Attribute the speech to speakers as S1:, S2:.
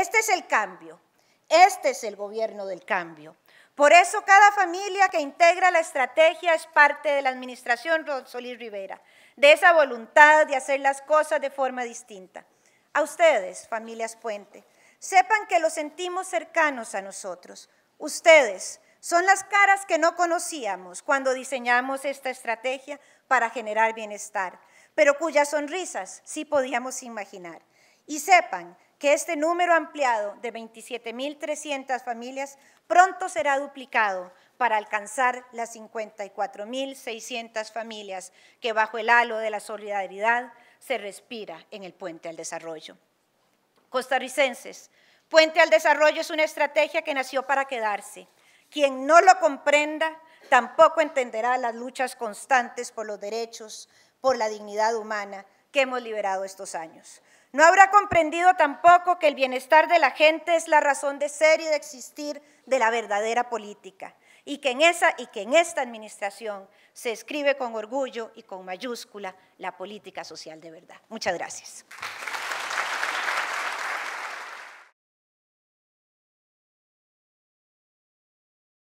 S1: Este es el cambio. Este es el gobierno del cambio. Por eso cada familia que integra la estrategia es parte de la administración Rosolí Rivera, de esa voluntad de hacer las cosas de forma distinta. A ustedes, familias Puente, sepan que los sentimos cercanos a nosotros. Ustedes son las caras que no conocíamos cuando diseñamos esta estrategia para generar bienestar, pero cuyas sonrisas sí podíamos imaginar. Y sepan que este número ampliado de 27.300 familias pronto será duplicado para alcanzar las 54.600 familias que bajo el halo de la solidaridad se respira en el Puente al Desarrollo. Costarricenses, Puente al Desarrollo es una estrategia que nació para quedarse. Quien no lo comprenda tampoco entenderá las luchas constantes por los derechos, por la dignidad humana que hemos liberado estos años. No habrá comprendido tampoco que el bienestar de la gente es la razón de ser y de existir de la verdadera política y que en esa y que en esta administración se escribe con orgullo y con mayúscula la política social de verdad. Muchas gracias.